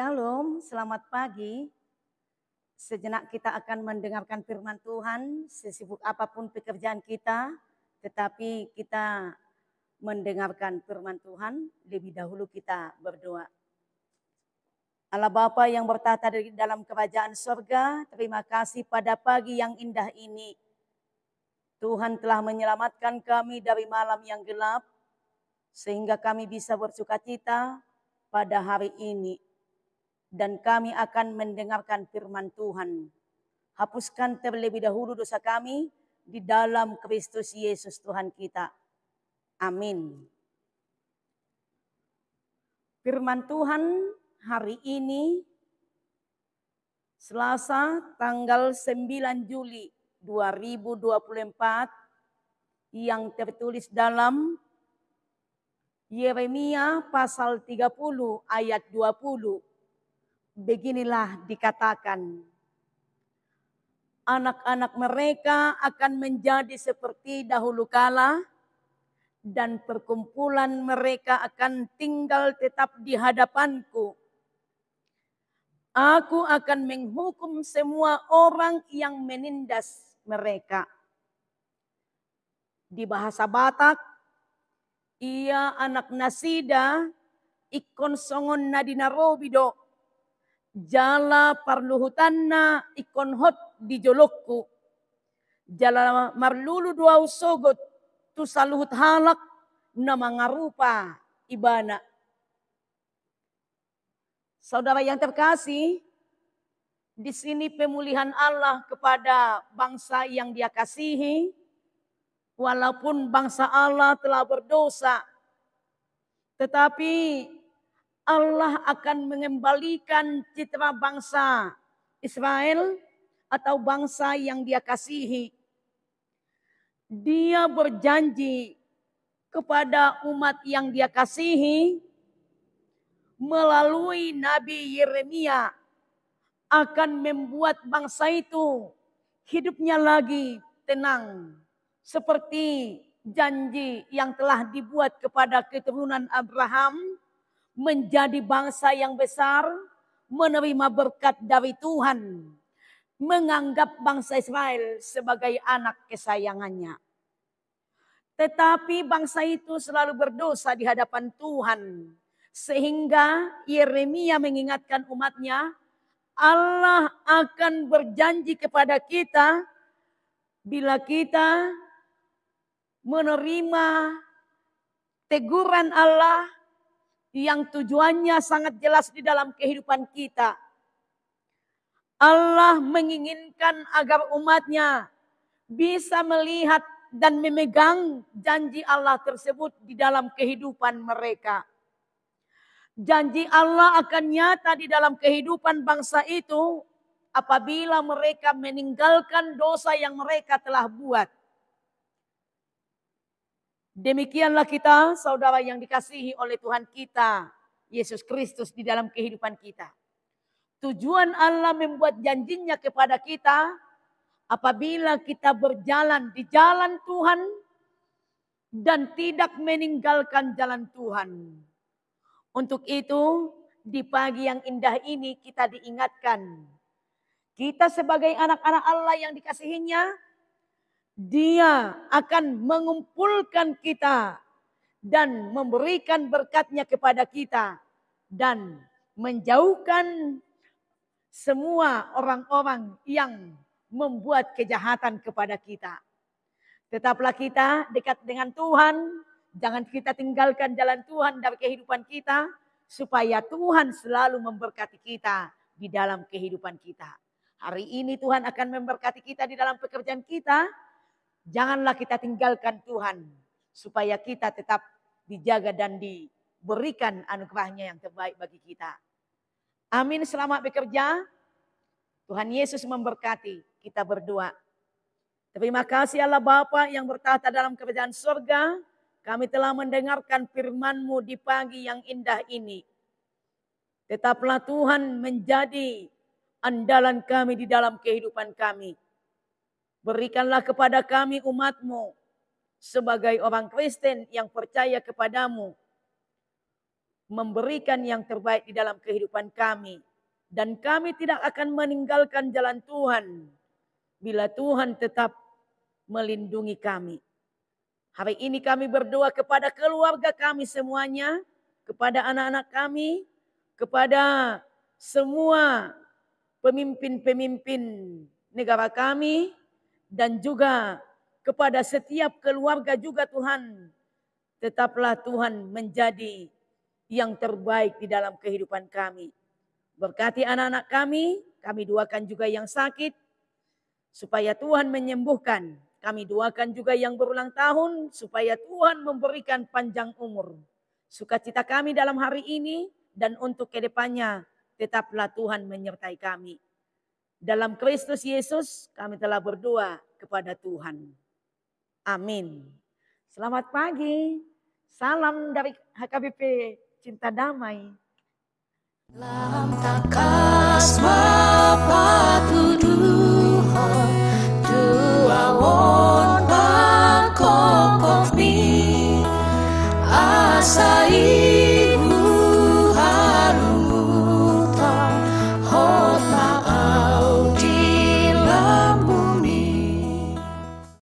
Shalom, selamat pagi. Sejenak kita akan mendengarkan firman Tuhan, sesibuk apapun pekerjaan kita, tetapi kita mendengarkan firman Tuhan, lebih dahulu kita berdoa. Allah Bapa yang bertata di dalam kerajaan surga, terima kasih pada pagi yang indah ini. Tuhan telah menyelamatkan kami dari malam yang gelap, sehingga kami bisa bersuka cita pada hari ini dan kami akan mendengarkan firman Tuhan. Hapuskan terlebih dahulu dosa kami di dalam Kristus Yesus Tuhan kita. Amin. Firman Tuhan hari ini Selasa tanggal 9 Juli 2024 yang tertulis dalam Yeremia pasal 30 ayat 20 beginilah dikatakan. Anak-anak mereka akan menjadi seperti dahulu kala dan perkumpulan mereka akan tinggal tetap di hadapanku. Aku akan menghukum semua orang yang menindas mereka. Di bahasa Batak, ia anak nasida ikon songon nadina Robidok. Jala parluhutanna ikonhot di jolokku. Jala marlulu dua usogot tu saluhut halak nama ngarupa ibana. Saudara yang terkasih, di sini pemulihan Allah kepada bangsa yang dia kasihi. Walaupun bangsa Allah telah berdosa. Tetapi Allah akan mengembalikan citra bangsa Israel atau bangsa yang dia kasihi. Dia berjanji kepada umat yang dia kasihi melalui Nabi Yeremia akan membuat bangsa itu hidupnya lagi tenang seperti janji yang telah dibuat kepada keturunan Abraham menjadi bangsa yang besar, menerima berkat dari Tuhan, menganggap bangsa Israel sebagai anak kesayangannya. Tetapi bangsa itu selalu berdosa di hadapan Tuhan. Sehingga Yeremia mengingatkan umatnya, Allah akan berjanji kepada kita bila kita menerima teguran Allah, yang tujuannya sangat jelas di dalam kehidupan kita. Allah menginginkan agar umatnya bisa melihat dan memegang janji Allah tersebut di dalam kehidupan mereka. Janji Allah akan nyata di dalam kehidupan bangsa itu apabila mereka meninggalkan dosa yang mereka telah buat. Demikianlah kita saudara yang dikasihi oleh Tuhan kita, Yesus Kristus di dalam kehidupan kita. Tujuan Allah membuat janjinya kepada kita apabila kita berjalan di jalan Tuhan dan tidak meninggalkan jalan Tuhan. Untuk itu di pagi yang indah ini kita diingatkan. Kita sebagai anak-anak Allah yang dikasihinya dia akan mengumpulkan kita dan memberikan berkatnya kepada kita dan menjauhkan semua orang-orang yang membuat kejahatan kepada kita. Tetaplah kita dekat dengan Tuhan, jangan kita tinggalkan jalan Tuhan dari kehidupan kita supaya Tuhan selalu memberkati kita di dalam kehidupan kita. Hari ini Tuhan akan memberkati kita di dalam pekerjaan kita, Janganlah kita tinggalkan Tuhan supaya kita tetap dijaga dan diberikan anugerahnya yang terbaik bagi kita. Amin selamat bekerja. Tuhan Yesus memberkati kita berdua. Terima kasih Allah Bapa yang bertahta dalam kerajaan surga. Kami telah mendengarkan firman-Mu di pagi yang indah ini. Tetaplah Tuhan menjadi andalan kami di dalam kehidupan kami. Berikanlah kepada kami umatmu sebagai orang Kristen yang percaya kepadamu. Memberikan yang terbaik di dalam kehidupan kami. Dan kami tidak akan meninggalkan jalan Tuhan. Bila Tuhan tetap melindungi kami. Hari ini kami berdoa kepada keluarga kami semuanya. Kepada anak-anak kami. Kepada semua pemimpin-pemimpin negara kami dan juga kepada setiap keluarga juga Tuhan. Tetaplah Tuhan menjadi yang terbaik di dalam kehidupan kami. Berkati anak-anak kami, kami doakan juga yang sakit supaya Tuhan menyembuhkan. Kami doakan juga yang berulang tahun supaya Tuhan memberikan panjang umur. Sukacita kami dalam hari ini dan untuk kedepannya tetaplah Tuhan menyertai kami. Dalam Kristus Yesus kami telah berdoa kepada Tuhan. Amin. Selamat pagi. Salam dari HKBP Cinta Damai. Dalam